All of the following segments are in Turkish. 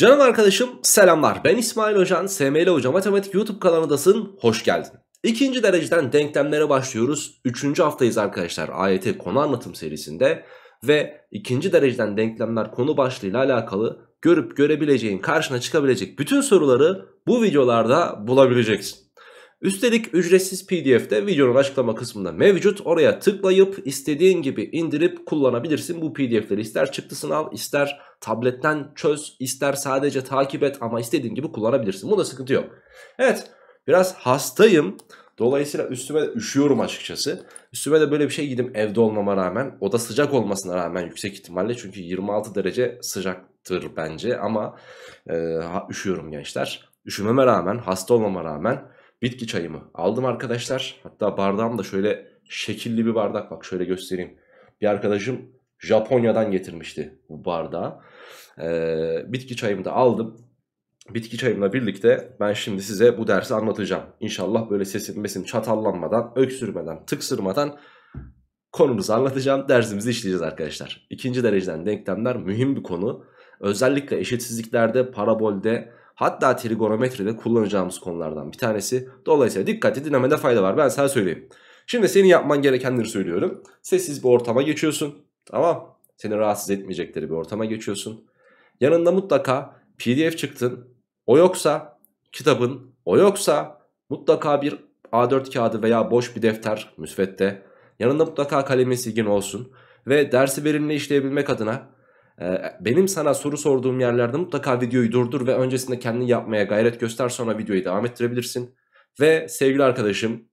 Canım arkadaşım selamlar ben İsmail Hocan, SML Hoca Matematik YouTube kanalındasın hoş geldin. İkinci dereceden denklemlere başlıyoruz. Üçüncü haftayız arkadaşlar AYT konu anlatım serisinde ve ikinci dereceden denklemler konu başlığıyla alakalı görüp görebileceğin karşına çıkabilecek bütün soruları bu videolarda bulabileceksin. Üstelik ücretsiz pdf de videonun açıklama kısmında mevcut. Oraya tıklayıp istediğin gibi indirip kullanabilirsin. Bu pdf'leri ister çıktısını al ister Tabletten çöz ister sadece takip et ama istediğin gibi kullanabilirsin. Bu da sıkıntı yok. Evet biraz hastayım. Dolayısıyla üstüme de üşüyorum açıkçası. Üstüme de böyle bir şey giydim evde olmama rağmen. O da sıcak olmasına rağmen yüksek ihtimalle. Çünkü 26 derece sıcaktır bence ama e, üşüyorum gençler. Üşümeme rağmen, hasta olmama rağmen bitki çayımı aldım arkadaşlar. Hatta bardağım da şöyle şekilli bir bardak bak şöyle göstereyim. Bir arkadaşım Japonya'dan getirmişti bu bardağı. Ee, bitki çayımı da aldım. Bitki çayımla birlikte ben şimdi size bu dersi anlatacağım. İnşallah böyle sesim mesim çatallanmadan, öksürmeden, tıksırmadan konumuzu anlatacağım. Dersimizi işleyeceğiz arkadaşlar. İkinci dereceden denklemler mühim bir konu. Özellikle eşitsizliklerde, parabolde, hatta trigonometride kullanacağımız konulardan bir tanesi. Dolayısıyla dikkatli dinlemede fayda var. Ben sana söyleyeyim. Şimdi senin yapman gerekenleri söylüyorum. Sessiz bir ortama geçiyorsun. Tamam. Seni rahatsız etmeyecekleri bir ortama geçiyorsun. Yanında mutlaka pdf çıktın. O yoksa kitabın o yoksa mutlaka bir A4 kağıdı veya boş bir defter müsvedde. Yanında mutlaka kalemin silgin olsun. Ve dersi verimli işleyebilmek adına e, benim sana soru sorduğum yerlerde mutlaka videoyu durdur ve öncesinde kendin yapmaya gayret göster sonra videoyu devam ettirebilirsin. Ve sevgili arkadaşım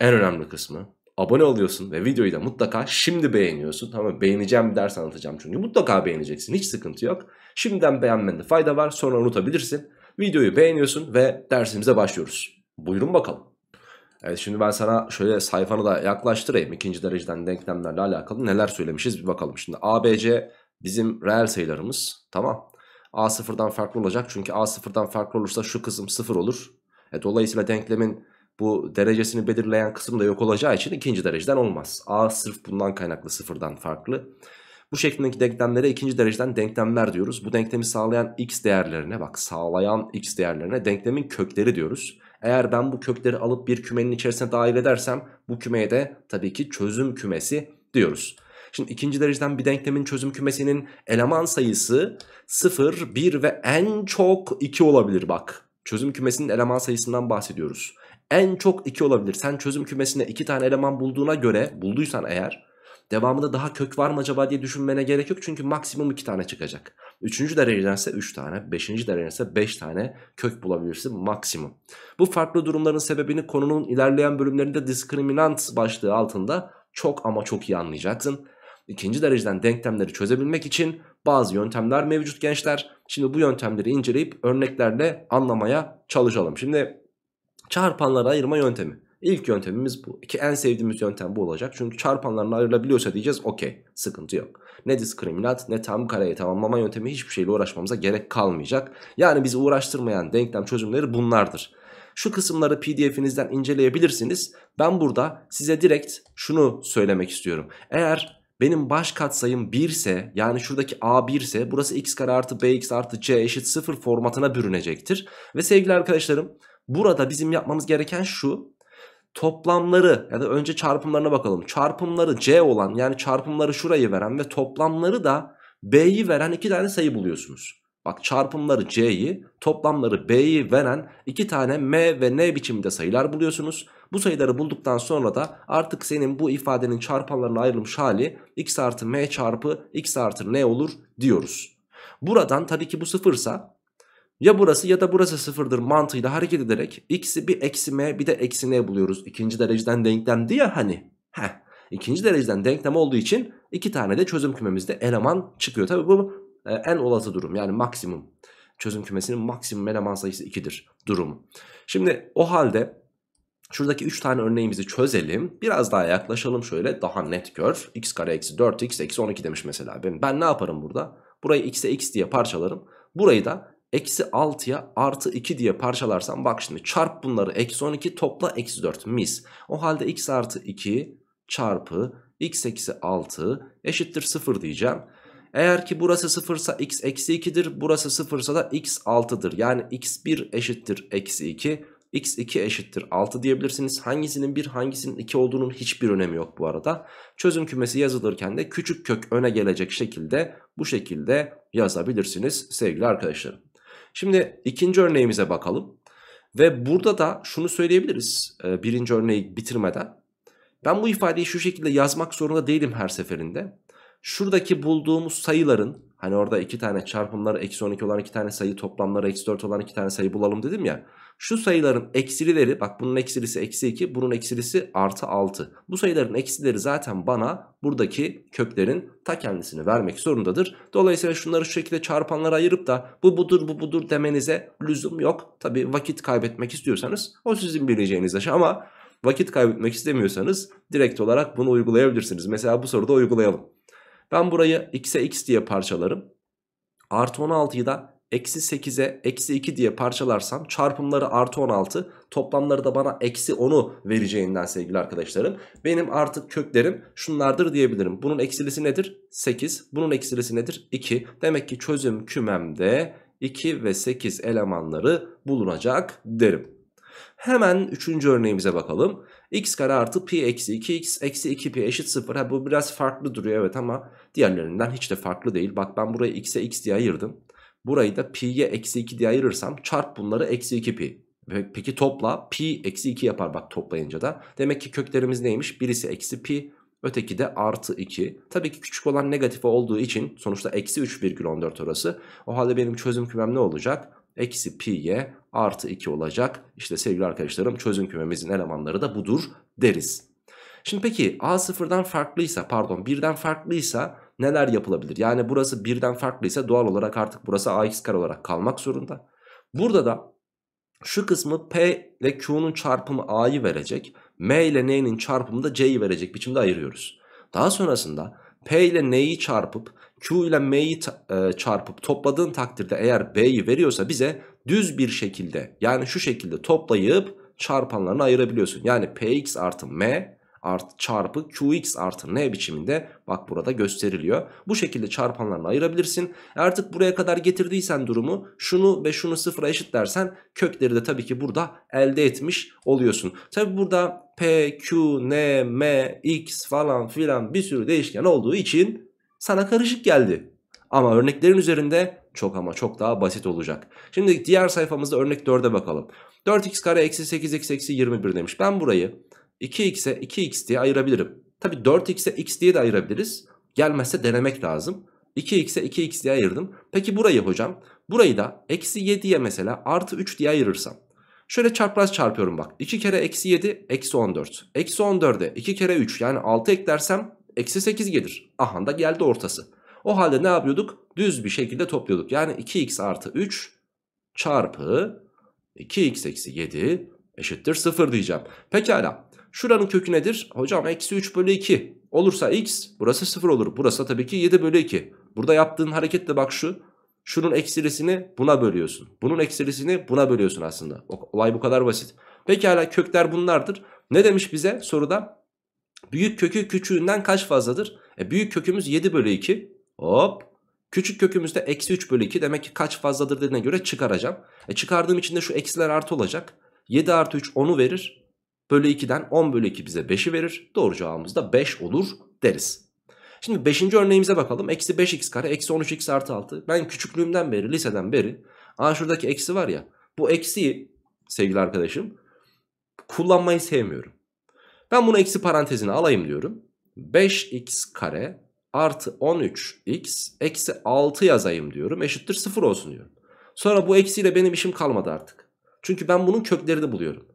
en önemli kısmı abone oluyorsun ve videoyu da mutlaka şimdi beğeniyorsun. Tamam beğeneceğim bir ders anlatacağım çünkü mutlaka beğeneceksin hiç sıkıntı yok. Şimdiden beğenmende fayda var sonra unutabilirsin. Videoyu beğeniyorsun ve dersimize başlıyoruz. Buyurun bakalım. Evet şimdi ben sana şöyle sayfanı da yaklaştırayım. ikinci dereceden denklemlerle alakalı neler söylemişiz bir bakalım. Şimdi ABC bizim reel sayılarımız tamam. A sıfırdan farklı olacak çünkü A sıfırdan farklı olursa şu kısım sıfır olur. E, dolayısıyla denklemin bu derecesini belirleyen kısım da yok olacağı için ikinci dereceden olmaz. A sırf bundan kaynaklı sıfırdan farklı. Bu şeklindeki denklemlere ikinci dereceden denklemler diyoruz. Bu denklemi sağlayan x değerlerine bak sağlayan x değerlerine denklemin kökleri diyoruz. Eğer ben bu kökleri alıp bir kümenin içerisine dahil edersem bu kümeye de tabii ki çözüm kümesi diyoruz. Şimdi ikinci dereceden bir denklemin çözüm kümesinin eleman sayısı 0, 1 ve en çok 2 olabilir bak. Çözüm kümesinin eleman sayısından bahsediyoruz. En çok 2 olabilir. Sen çözüm kümesine 2 tane eleman bulduğuna göre bulduysan eğer devamında daha kök var mı acaba diye düşünmene gerek yok. Çünkü maksimum 2 tane çıkacak. 3. derecedense ise 3 tane, 5. derecedense ise 5 tane kök bulabilirsin maksimum. Bu farklı durumların sebebini konunun ilerleyen bölümlerinde diskriminant başlığı altında çok ama çok iyi anlayacaksın. İkinci dereceden denklemleri çözebilmek için bazı yöntemler mevcut gençler. Şimdi bu yöntemleri inceleyip örneklerle anlamaya çalışalım. Şimdi çarpanlara ayırma yöntemi. İlk yöntemimiz bu. İki en sevdiğimiz yöntem bu olacak. Çünkü çarpanlarına ayrılabiliyorsa diyeceğiz okey sıkıntı yok. Ne diskriminat ne tam kareyi tamamlama yöntemi hiçbir şeyle uğraşmamıza gerek kalmayacak. Yani bizi uğraştırmayan denklem çözümleri bunlardır. Şu kısımları pdf'inizden inceleyebilirsiniz. Ben burada size direkt şunu söylemek istiyorum. Eğer benim baş katsayım 1 ise yani şuradaki A1 ise burası x kare artı bx artı c eşit 0 formatına bürünecektir. Ve sevgili arkadaşlarım Burada bizim yapmamız gereken şu. Toplamları ya da önce çarpımlarına bakalım. Çarpımları C olan yani çarpımları şurayı veren ve toplamları da B'yi veren iki tane sayı buluyorsunuz. Bak çarpımları C'yi toplamları B'yi veren iki tane M ve N biçiminde sayılar buluyorsunuz. Bu sayıları bulduktan sonra da artık senin bu ifadenin çarpanlarına ayrılmış hali x artı M çarpı x artı N olur diyoruz. Buradan tabii ki bu sıfırsa ya burası ya da burası sıfırdır mantığıyla hareket ederek x'i bir eksi m bir de eksi n buluyoruz. İkinci dereceden denklemdi ya hani. Heh. İkinci dereceden denklem olduğu için iki tane de çözüm kümemizde eleman çıkıyor. Tabi bu e, en olası durum yani maksimum. Çözüm kümesinin maksimum eleman sayısı 2'dir durumu. Şimdi o halde Şuradaki 3 tane örneğimizi çözelim. Biraz daha yaklaşalım şöyle daha net gör. x kare eksi 4x eksi 12 demiş mesela. Ben, ben ne yaparım burada? Burayı x'e x diye parçalarım. Burayı da Eksi 6'ya artı 2 diye parçalarsam bak şimdi çarp bunları eksi 12 topla eksi 4 mis. O halde x artı 2 çarpı x eksi 6 eşittir 0 diyeceğim. Eğer ki burası 0 ise x eksi 2'dir. Burası 0 ise da x 6'dır. Yani x1 eşittir eksi 2 x2 eşittir 6 diyebilirsiniz. Hangisinin 1 hangisinin 2 olduğunun hiçbir önemi yok bu arada. Çözüm kümesi yazılırken de küçük kök öne gelecek şekilde bu şekilde yazabilirsiniz sevgili arkadaşlarım. Şimdi ikinci örneğimize bakalım. Ve burada da şunu söyleyebiliriz e, birinci örneği bitirmeden. Ben bu ifadeyi şu şekilde yazmak zorunda değilim her seferinde. Şuradaki bulduğumuz sayıların hani orada iki tane çarpımları eksi 12 olan iki tane sayı toplamları eksi 4 olan iki tane sayı bulalım dedim ya. Şu sayıların eksilileri bak bunun eksilisi eksi 2 bunun eksilisi artı 6. Bu sayıların eksileri zaten bana buradaki köklerin ta kendisini vermek zorundadır. Dolayısıyla şunları şu şekilde çarpanlara ayırıp da bu budur bu budur demenize lüzum yok. Tabi vakit kaybetmek istiyorsanız o sizin bileceğiniz aşı ama vakit kaybetmek istemiyorsanız direkt olarak bunu uygulayabilirsiniz. Mesela bu soruda uygulayalım. Ben burayı x'e x diye parçalarım. Artı 16'yı da eksi 8'e eksi 2 diye parçalarsam çarpımları artı 16 toplamları da bana eksi 10'u vereceğinden sevgili arkadaşlarım. Benim artık köklerim şunlardır diyebilirim. Bunun eksilisi nedir? 8. Bunun eksilisi nedir? 2. Demek ki çözüm kümemde 2 ve 8 elemanları bulunacak derim. Hemen 3. örneğimize bakalım x kare artı pi eksi 2x eksi 2 pi eşit 0. Ha, bu biraz farklı duruyor evet ama diğerlerinden hiç de farklı değil. Bak ben burayı x'e x diye ayırdım. Burayı da pi'ye eksi 2 diye ayırırsam çarp bunları eksi 2 pi. Peki topla pi eksi 2 yapar bak toplayınca da. Demek ki köklerimiz neymiş? Birisi eksi pi öteki de artı 2. Tabii ki küçük olan negatife olduğu için sonuçta eksi 3,14 orası. O halde benim çözüm kümem ne olacak? eksi pi y artı 2 olacak. İşte sevgili arkadaşlarım çözüm kümemizin elemanları da budur deriz. Şimdi peki A sıfırdan farklıysa pardon birden farklıysa neler yapılabilir? Yani burası birden farklıysa doğal olarak artık burası ax kare olarak kalmak zorunda. Burada da şu kısmı P ve Q'nun çarpımı A'yı verecek. M ile N'nin çarpımı da C'yi verecek biçimde ayırıyoruz. Daha sonrasında P ile N'yi çarpıp Q ile M'yi e, çarpıp topladığın takdirde eğer B'yi veriyorsa bize düz bir şekilde yani şu şekilde toplayıp çarpanlarını ayırabiliyorsun. Yani Px artı M art, çarpı qx artı n biçiminde bak burada gösteriliyor. Bu şekilde çarpanlarını ayırabilirsin. E artık buraya kadar getirdiysen durumu şunu ve şunu sıfıra eşit dersen kökleri de tabii ki burada elde etmiş oluyorsun. tabi burada p, q, n, m, x falan filan bir sürü değişken olduğu için sana karışık geldi. Ama örneklerin üzerinde çok ama çok daha basit olacak. Şimdi diğer sayfamızda örnek 4'e bakalım. 4x kare eksi 8x eksi 21 demiş. Ben burayı 2x'e 2x diye ayırabilirim. Tabi 4x'e x diye de ayırabiliriz. Gelmezse denemek lazım. 2x'e 2x diye ayırdım. Peki burayı hocam burayı da eksi 7'ye mesela artı 3 diye ayırırsam. Şöyle çarpraz çarpıyorum bak. 2 kere eksi 7 eksi 14. Eksi 14'e 2 kere 3 yani 6 eklersem eksi 8 gelir. Aha da geldi ortası. O halde ne yapıyorduk? Düz bir şekilde topluyorduk. Yani 2x artı 3 çarpı 2x eksi 7 eşittir 0 diyeceğim. Pekala Şuranın kökü nedir? Hocam eksi 3 bölü 2 olursa x burası 0 olur. Burası tabii ki 7 bölü 2. Burada yaptığın hareket de bak şu. Şunun eksilisini buna bölüyorsun. Bunun eksilisini buna bölüyorsun aslında. Olay bu kadar basit. Pekala kökler bunlardır. Ne demiş bize soruda? Büyük kökü küçüğünden kaç fazladır? E, büyük kökümüz 7 bölü 2. Hop. Küçük kökümüz de eksi 3 bölü 2. Demek ki kaç fazladır dediğine göre çıkaracağım. E, çıkardığım için de şu eksiler artı olacak. 7 artı 3 10'u verir bölü 2'den 10 bölü 2 bize 5'i verir. Doğru cevabımız da 5 olur deriz. Şimdi 5. örneğimize bakalım. Eksi 5x kare eksi 13x artı 6. Ben küçüklüğümden beri liseden beri aa şuradaki eksi var ya bu eksiyi sevgili arkadaşım kullanmayı sevmiyorum. Ben bunu eksi parantezine alayım diyorum. 5x kare artı 13x eksi 6 yazayım diyorum. Eşittir 0 olsun diyorum. Sonra bu eksiyle benim işim kalmadı artık. Çünkü ben bunun köklerini buluyorum.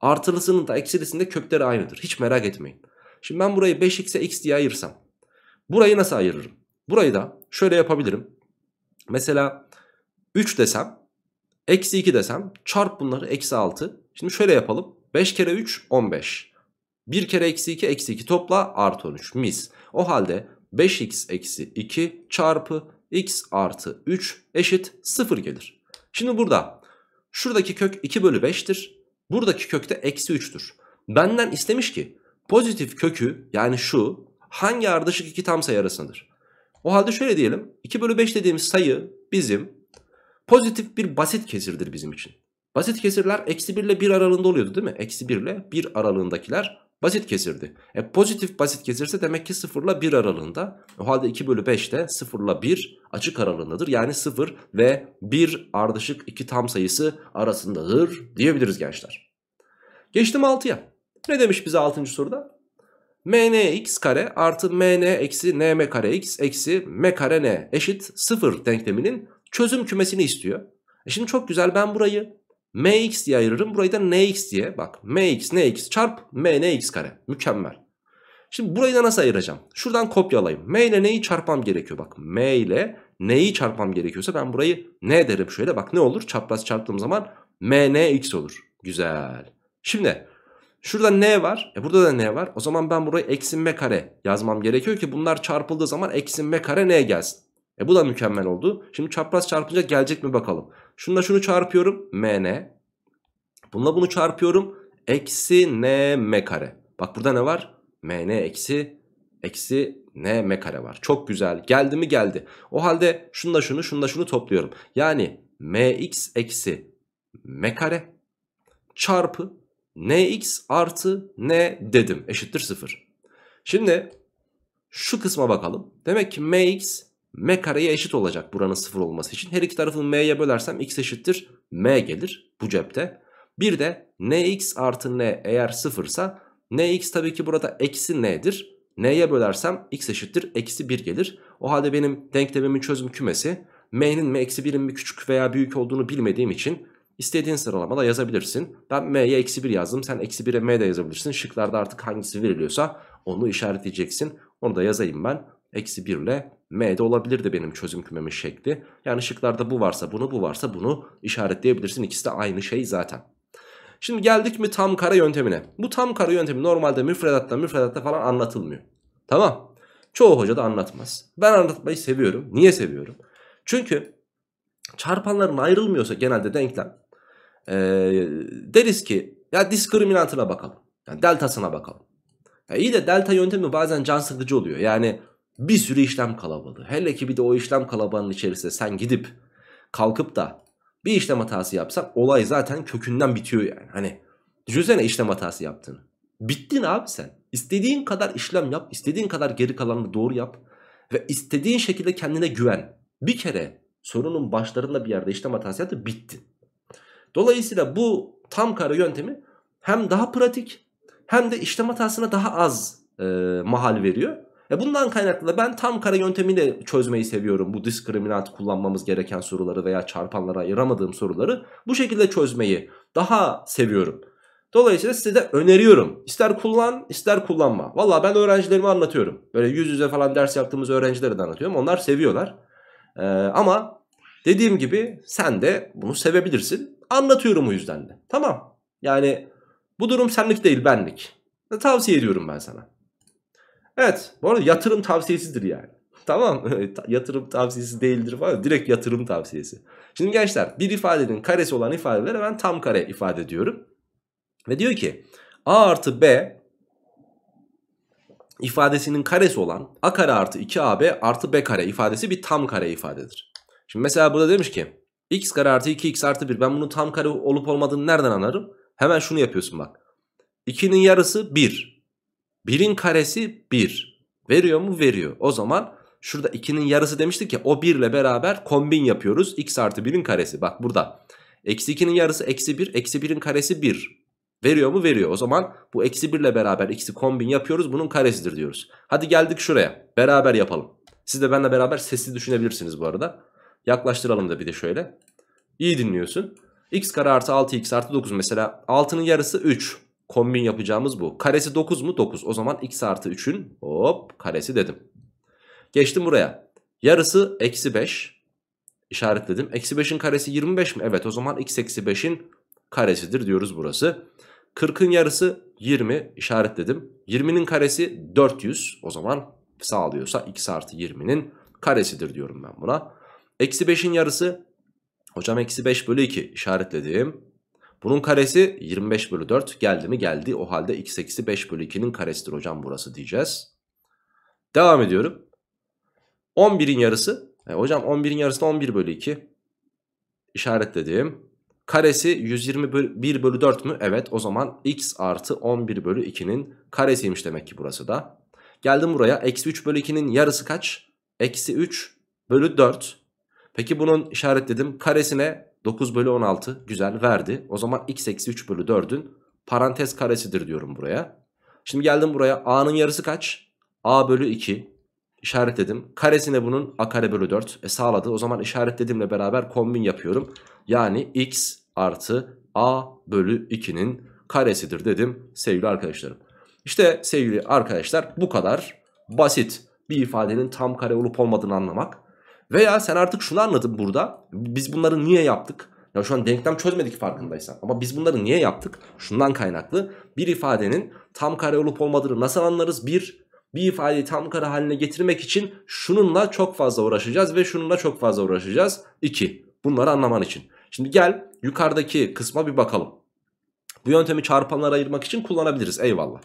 Artılısının da eksilisinin kökleri aynıdır. Hiç merak etmeyin. Şimdi ben burayı 5x'e x diye ayırırsam. Burayı nasıl ayırırım? Burayı da şöyle yapabilirim. Mesela 3 desem. Eksi 2 desem. Çarp bunları eksi 6. Şimdi şöyle yapalım. 5 kere 3 15. 1 kere eksi 2 eksi 2 topla artı 13 mis. O halde 5x eksi 2 çarpı x artı 3 eşit 0 gelir. Şimdi burada şuradaki kök 2 bölü 5'tir. Buradaki kökte eksi 3'tür. Benden istemiş ki pozitif kökü yani şu hangi ardışık iki tam sayı arasındadır? O halde şöyle diyelim 2 bölü 5 dediğimiz sayı bizim pozitif bir basit kesirdir bizim için. Basit kesirler eksi 1 ile 1 aralığında oluyordu değil mi? Eksi 1 ile 1 aralığındakiler Basit kesirdi. E pozitif basit kesirse demek ki 0 ile 1 aralığında. O halde 2 bölü 5 de 0 ile 1 açık aralığındadır. Yani 0 ve 1 ardışık 2 tam sayısı arasındadır diyebiliriz gençler. Geçtim 6'ya. Ne demiş bize 6. soruda? Mn x kare artı mn eksi nm kare x eksi m kare n eşit 0 denkleminin çözüm kümesini istiyor. E şimdi çok güzel ben burayı mx diye ayırırım. Burayı da nx diye bak. mx nx çarp m nx kare. Mükemmel. Şimdi burayı da nasıl ayıracağım? Şuradan kopyalayayım. m ile neyi çarpmam gerekiyor? Bak m ile neyi çarpmam gerekiyorsa ben burayı n derim şöyle. Bak ne olur? Çapraz çarptığım zaman m nx olur. Güzel. Şimdi şurada n var. E burada da n var. O zaman ben burayı eksi m kare yazmam gerekiyor ki bunlar çarpıldığı zaman eksi m kare n gelsin. E bu da mükemmel oldu. Şimdi çapraz çarpınca gelecek mi bakalım. Şununla şunu çarpıyorum. MN. Bununla bunu çarpıyorum. Eksi NM kare. Bak burada ne var? MN eksi eksi NM kare var. Çok güzel. Geldi mi geldi. O halde şununla şunu şununla şunu topluyorum. Yani MX eksi M kare çarpı NX artı N dedim. Eşittir sıfır. Şimdi şu kısma bakalım. Demek ki MX m kareye eşit olacak buranın sıfır olması için. Her iki tarafı m'ye bölersem x eşittir m gelir bu cepte. Bir de nx artı n eğer sıfırsa nx tabii ki burada eksi n'dir. n'ye bölersem x eşittir eksi 1 gelir. O halde benim denklemimin çözüm kümesi m'nin M eksi 1'in mi küçük veya büyük olduğunu bilmediğim için istediğin sıralamada yazabilirsin. Ben m'ye eksi 1 yazdım sen eksi 1'e m de yazabilirsin. Şıklarda artık hangisi veriliyorsa onu işaretleyeceksin. Onu da yazayım ben. Eksi 1 ile M de olabilirdi benim çözüm kümemin şekli. Yani şıklarda bu varsa bunu bu varsa bunu işaretleyebilirsin. İkisi de aynı şey zaten. Şimdi geldik mi tam kare yöntemine. Bu tam kare yöntemi normalde müfredatta müfredatta falan anlatılmıyor. Tamam. Çoğu hoca da anlatmaz. Ben anlatmayı seviyorum. Niye seviyorum? Çünkü çarpanların ayrılmıyorsa genelde denklem. Ee, deriz ki ya diskriminantına bakalım. Yani deltasına bakalım. Ya iyi de delta yöntemi bazen can sıkıcı oluyor. Yani bir sürü işlem kalabalığı. Hele ki bir de o işlem kalabalığının içerisinde sen gidip kalkıp da bir işlem hatası yapsan olay zaten kökünden bitiyor yani. Hani düşünsene işlem hatası yaptığını. Bittin abi sen. İstediğin kadar işlem yap, istediğin kadar geri kalanını doğru yap ve istediğin şekilde kendine güven. Bir kere sorunun başlarında bir yerde işlem hatası yaptı bittin. Dolayısıyla bu tam kare yöntemi hem daha pratik hem de işlem hatasına daha az e, mahal veriyor. E bundan kaynaklı da ben tam kare yöntemiyle çözmeyi seviyorum. Bu diskriminant kullanmamız gereken soruları veya çarpanlara ayıramadığım soruları bu şekilde çözmeyi daha seviyorum. Dolayısıyla size de öneriyorum. İster kullan ister kullanma. Valla ben öğrencilerime anlatıyorum. Böyle yüz yüze falan ders yaptığımız öğrencilere de anlatıyorum. Onlar seviyorlar. Ee, ama dediğim gibi sen de bunu sevebilirsin. Anlatıyorum o yüzden de. Tamam. Yani bu durum senlik değil benlik. Tavsiye ediyorum ben sana. Evet bu arada yatırım tavsiyesidir yani. Tamam yatırım tavsiyesi değildir falan direkt yatırım tavsiyesi. Şimdi gençler bir ifadenin karesi olan ifadelere ben tam kare ifade diyorum. Ve diyor ki a artı b ifadesinin karesi olan a kare artı 2ab artı b kare ifadesi bir tam kare ifadedir. Şimdi mesela burada demiş ki x kare artı 2x artı 1 ben bunun tam kare olup olmadığını nereden anlarım? Hemen şunu yapıyorsun bak. 2'nin yarısı 1 1'in karesi 1. Veriyor mu? Veriyor. O zaman şurada 2'nin yarısı demiştik ya o 1 ile beraber kombin yapıyoruz. X artı 1'in karesi. Bak burada. Eksi 2'nin yarısı eksi 1. Eksi 1'in karesi 1. Veriyor mu? Veriyor. O zaman bu eksi 1 ile beraber x'i kombin yapıyoruz. Bunun karesidir diyoruz. Hadi geldik şuraya. Beraber yapalım. Siz de benimle beraber sesli düşünebilirsiniz bu arada. Yaklaştıralım da bir de şöyle. İyi dinliyorsun. x kare artı 6x artı 9 mesela 6'nın yarısı 3. Kombin yapacağımız bu. Karesi 9 mu? 9. O zaman x artı 3'ün hop karesi dedim. Geçtim buraya. Yarısı eksi 5. işaretledim. Eksi 5'in karesi 25 mi? Evet o zaman x eksi 5'in karesidir diyoruz burası. 40'ın yarısı 20 işaretledim. 20'nin karesi 400 o zaman sağlıyorsa x artı 20'nin karesidir diyorum ben buna. Eksi 5'in yarısı hocam eksi 5 bölü 2 işaretledim. Bunun karesi 25 bölü 4 geldi mi geldi. O halde x eksi 5 bölü 2'nin karesidir hocam burası diyeceğiz. Devam ediyorum. 11'in yarısı. E, hocam 11'in yarısı 11 bölü 2. İşaretledim. Karesi 121 bölü 4 mü? Evet o zaman x artı 11 bölü 2'nin karesiymiş demek ki burası da. Geldim buraya. Eksi 3 bölü 2'nin yarısı kaç? Eksi 3 bölü 4. Peki bunun işaretledim. Karesine 9 bölü 16 güzel verdi. O zaman x eksi 3 bölü 4'ün parantez karesidir diyorum buraya. Şimdi geldim buraya a'nın yarısı kaç? a bölü 2 işaretledim. Karesine bunun a kare bölü 4 e, sağladı. O zaman işaretledimle beraber kombin yapıyorum. Yani x artı a bölü 2'nin karesidir dedim sevgili arkadaşlarım. İşte sevgili arkadaşlar bu kadar basit bir ifadenin tam kare olup olmadığını anlamak. Veya sen artık şunu anladın burada. Biz bunları niye yaptık? Ya şu an denklem çözmedik farkındaysan. Ama biz bunları niye yaptık? Şundan kaynaklı. Bir ifadenin tam kare olup olmadığını nasıl anlarız? Bir, bir ifadeyi tam kare haline getirmek için şununla çok fazla uğraşacağız ve şununla çok fazla uğraşacağız. İki, bunları anlaman için. Şimdi gel yukarıdaki kısma bir bakalım. Bu yöntemi çarpanlara ayırmak için kullanabiliriz eyvallah.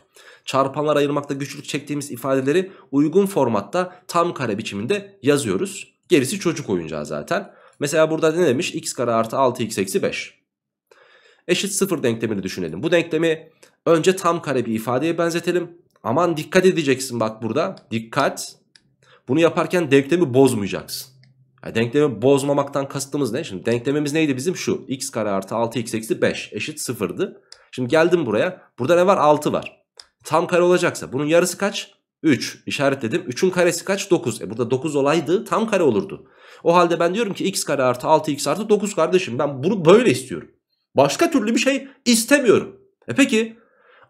Çarpanlara ayırmakta güçlük çektiğimiz ifadeleri uygun formatta tam kare biçiminde yazıyoruz. Gerisi çocuk oyuncağı zaten. Mesela burada ne demiş? x kare artı 6x eksi 5. Eşit sıfır denklemini düşünelim. Bu denklemi önce tam kare bir ifadeye benzetelim. Aman dikkat edeceksin bak burada. Dikkat. Bunu yaparken denklemi bozmayacaksın. Yani denklemi bozmamaktan kastımız ne? Şimdi denklemimiz neydi bizim? Şu x kare artı 6x eksi 5 eşit sıfırdı. Şimdi geldim buraya. Burada ne var? 6 var. Tam kare olacaksa bunun yarısı kaç? 3 işaretledim. 3'ün karesi kaç? 9. E burada 9 olaydı tam kare olurdu. O halde ben diyorum ki x kare artı 6x artı 9 kardeşim. Ben bunu böyle istiyorum. Başka türlü bir şey istemiyorum. E peki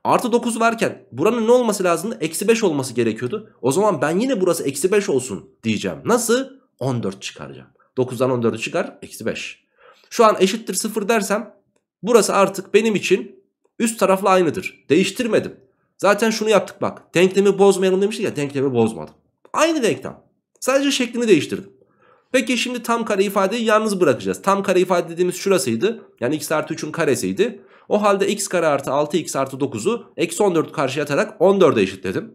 artı 9 varken buranın ne olması lazımdı? Eksi 5 olması gerekiyordu. O zaman ben yine burası eksi 5 olsun diyeceğim. Nasıl? 14 çıkaracağım. 9'dan 14'ü çıkar. Eksi 5. Şu an eşittir 0 dersem burası artık benim için üst tarafla aynıdır. Değiştirmedim. Zaten şunu yaptık bak. Denklemi bozmayalım demiştik ya denklemi bozmadım. Aynı denklem. Sadece şeklini değiştirdim. Peki şimdi tam kare ifadeyi yalnız bırakacağız. Tam kare ifade dediğimiz şurasıydı. Yani x artı 3'ün karesiydi. O halde x kare artı 6x artı 9'u eksi 14 karşıya atarak 14'e eşitledim.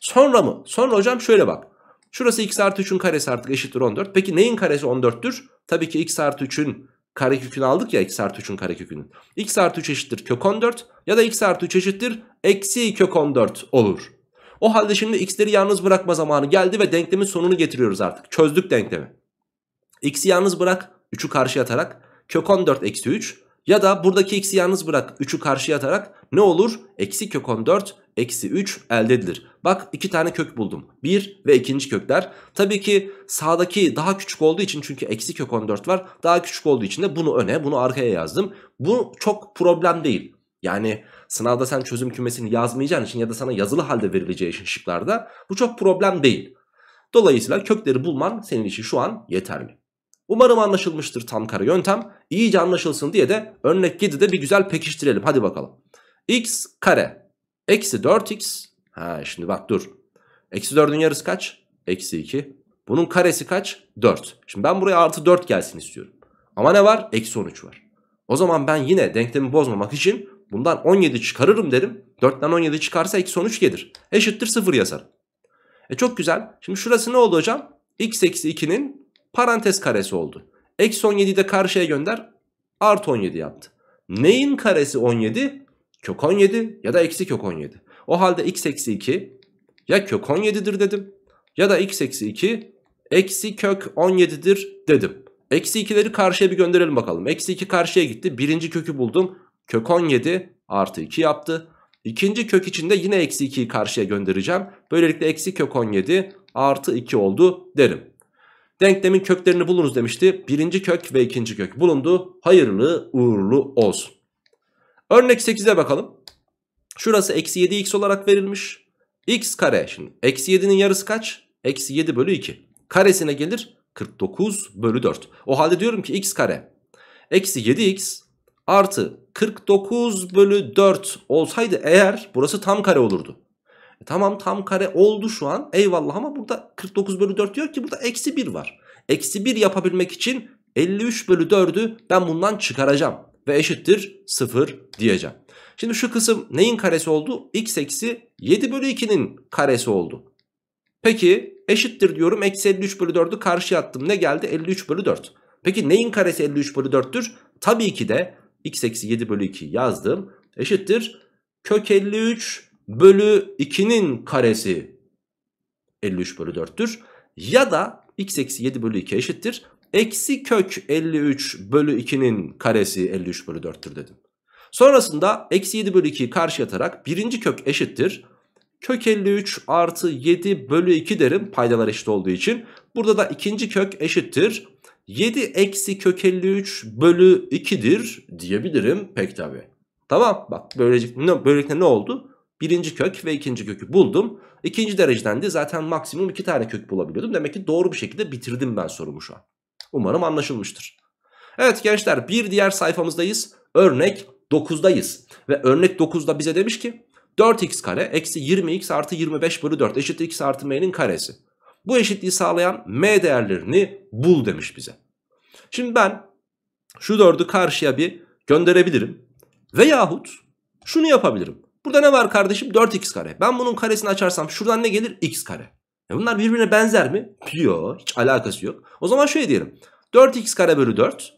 Sonra mı? Sonra hocam şöyle bak. Şurası x artı 3'ün karesi artık eşittir 14. Peki neyin karesi 14'tür? Tabii ki x artı 3'ün karekökünü aldık ya x artı 3'ün karekökünün. x artı 3 eşittir kök 14 ya da x artı 3 eşittir eksi kök 14 olur. O halde şimdi x'leri yalnız bırakma zamanı geldi ve denklemin sonunu getiriyoruz artık. Çözdük denklemi. x'i yalnız bırak 3'ü karşıya atarak kök 14 eksi 3 ya da buradaki x'i yalnız bırak 3'ü karşıya atarak ne olur? Eksi kök 14 eksi 3 elde edilir. Bak iki tane kök buldum. 1 ve ikinci kökler. Tabii ki sağdaki daha küçük olduğu için çünkü eksi kök 14 var. Daha küçük olduğu için de bunu öne bunu arkaya yazdım. Bu çok problem değil. Yani sınavda sen çözüm kümesini yazmayacağın için ya da sana yazılı halde verileceği için şıklarda bu çok problem değil. Dolayısıyla kökleri bulman senin için şu an yeterli. Umarım anlaşılmıştır tam kare yöntem. İyice anlaşılsın diye de örnek 7'de bir güzel pekiştirelim. Hadi bakalım. x kare Eksi 4x. Ha şimdi bak dur. Eksi 4'ün yarısı kaç? Eksi 2. Bunun karesi kaç? 4. Şimdi ben buraya artı 4 gelsin istiyorum. Ama ne var? Eksi 13 var. O zaman ben yine denklemi bozmamak için bundan 17 çıkarırım derim. 4'ten 17 çıkarsa eksi 13 gelir. Eşittir 0 yazarım. E çok güzel. Şimdi şurası ne oldu hocam? x eksi 2'nin parantez karesi oldu. Eksi 17'yi de karşıya gönder. Artı 17 yaptı. Neyin karesi 17? kök 17 ya da eksi kök 17. O halde x eksi 2 ya kök 17'dir dedim ya da x eksi 2 eksi kök 17'dir dedim. Eksi 2'leri karşıya bir gönderelim bakalım. Eksi 2 karşıya gitti. Birinci kökü buldum. Kök 17 artı 2 yaptı. İkinci kök içinde yine eksi 2'yi karşıya göndereceğim. Böylelikle eksi kök 17 artı 2 oldu derim. Denklemin köklerini bulunuz demişti. Birinci kök ve ikinci kök bulundu. Hayırlı uğurlu olsun. Örnek 8'e bakalım. Şurası eksi 7x olarak verilmiş. x kare şimdi. Eksi 7'nin yarısı kaç? Eksi 7 bölü 2. Karesine gelir 49 bölü 4. O halde diyorum ki x kare. Eksi 7x artı 49 bölü 4 olsaydı eğer burası tam kare olurdu. E tamam tam kare oldu şu an eyvallah ama burada 49 bölü 4 diyor ki burada eksi 1 var. Eksi 1 yapabilmek için 53 bölü 4'ü ben bundan çıkaracağım ve eşittir 0 diyeceğim. Şimdi şu kısım neyin karesi oldu? x eksi 7 bölü 2'nin karesi oldu. Peki eşittir diyorum. Eksi 53 bölü 4'ü karşıya attım. Ne geldi? 53 bölü 4. Peki neyin karesi 53 bölü 4'tür? Tabii ki de x eksi 7 bölü 2 yazdım. Eşittir. Kök 53 bölü 2'nin karesi 53 bölü 4'tür. Ya da x eksi 7 bölü 2 eşittir. Eksi kök 53 bölü 2'nin karesi 53 bölü 4'tür dedim. Sonrasında eksi 7 bölü 2'yi karşıyatarak birinci kök eşittir. Kök 53 artı 7 bölü 2 derim paydalar eşit olduğu için. Burada da ikinci kök eşittir. 7 eksi kök 53 bölü 2'dir diyebilirim pek tabi. Tamam bak böylelikle ne, böylelikle ne oldu? Birinci kök ve ikinci kökü buldum. İkinci dereceden de zaten maksimum iki tane kök bulabiliyordum. Demek ki doğru bir şekilde bitirdim ben sorumu şu an. Umarım anlaşılmıştır. Evet gençler bir diğer sayfamızdayız. Örnek 9'dayız. Ve örnek 9'da bize demiş ki 4x kare eksi 20x artı 25 bölü 4 eşittir x artı m'nin karesi. Bu eşitliği sağlayan m değerlerini bul demiş bize. Şimdi ben şu 4'ü karşıya bir gönderebilirim. Veyahut şunu yapabilirim. Burada ne var kardeşim? 4x kare. Ben bunun karesini açarsam şuradan ne gelir? x kare. E bunlar birbirine benzer mi? Yok. Hiç alakası yok. O zaman şöyle diyelim. 4x kare bölü 4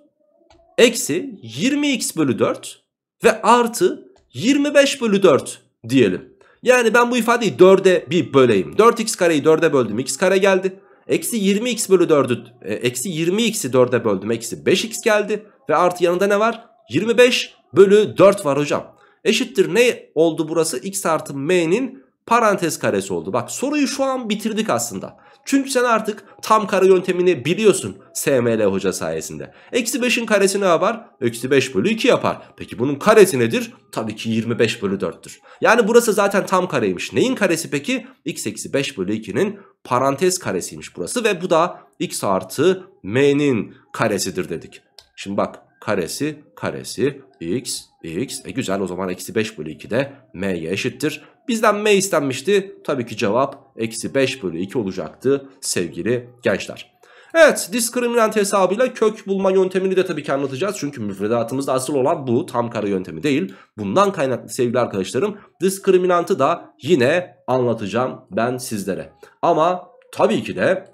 eksi 20x bölü 4 ve artı 25 bölü 4 diyelim. Yani ben bu ifadeyi 4'e bir böleyim. 4x kareyi 4'e böldüm. x kare geldi. Eksi 20x bölü 4'ü e, eksi 20x'i 4'e böldüm. Eksi 5x geldi. Ve artı yanında ne var? 25 bölü 4 var hocam. Eşittir ne oldu burası? x artı m'nin parantez karesi oldu. Bak soruyu şu an bitirdik aslında. Çünkü sen artık tam kare yöntemini biliyorsun SML hoca sayesinde. Eksi 5'in karesi ne yapar? Eksi 5 bölü 2 yapar. Peki bunun karesi nedir? Tabii ki 25 bölü 4'tür. Yani burası zaten tam kareymiş. Neyin karesi peki? x eksi 5 bölü 2'nin parantez karesiymiş burası. Ve bu da x artı m'nin karesidir dedik. Şimdi bak karesi karesi x x. E güzel o zaman eksi 5 bölü 2 de m'ye eşittir. Bizden M istenmişti. Tabii ki cevap eksi 5 bölü 2 olacaktı sevgili gençler. Evet diskriminant hesabıyla kök bulma yöntemini de tabii ki anlatacağız. Çünkü müfredatımızda asıl olan bu tam kare yöntemi değil. Bundan kaynaklı sevgili arkadaşlarım diskriminantı da yine anlatacağım ben sizlere. Ama tabii ki de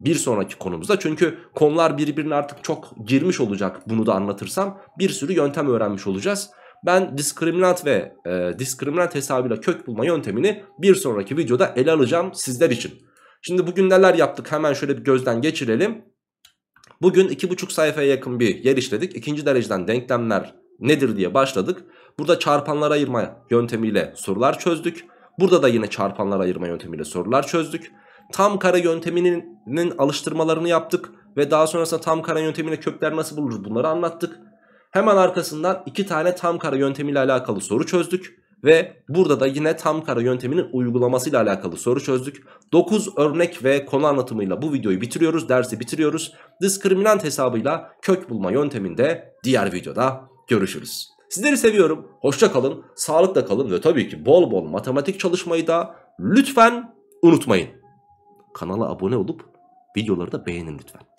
bir sonraki konumuzda çünkü konular birbirine artık çok girmiş olacak bunu da anlatırsam bir sürü yöntem öğrenmiş olacağız. Ben diskriminant ve e, diskriminant hesabıyla kök bulma yöntemini bir sonraki videoda ele alacağım sizler için. Şimdi bugün neler yaptık hemen şöyle bir gözden geçirelim. Bugün 2,5 sayfaya yakın bir yer işledik. İkinci dereceden denklemler nedir diye başladık. Burada çarpanlar ayırma yöntemiyle sorular çözdük. Burada da yine çarpanlar ayırma yöntemiyle sorular çözdük. Tam kare yönteminin alıştırmalarını yaptık. Ve daha sonrasında tam kare yöntemine kökler nasıl bulunur bunları anlattık. Hemen arkasından iki tane tam kare yöntemiyle alakalı soru çözdük. Ve burada da yine tam kare yönteminin uygulamasıyla alakalı soru çözdük. 9 örnek ve konu anlatımıyla bu videoyu bitiriyoruz. Dersi bitiriyoruz. Diskriminant hesabıyla kök bulma yönteminde diğer videoda görüşürüz. Sizleri seviyorum. Hoşça kalın. Sağlıkla kalın ve tabii ki bol bol matematik çalışmayı da lütfen unutmayın. Kanala abone olup videoları da beğenin lütfen.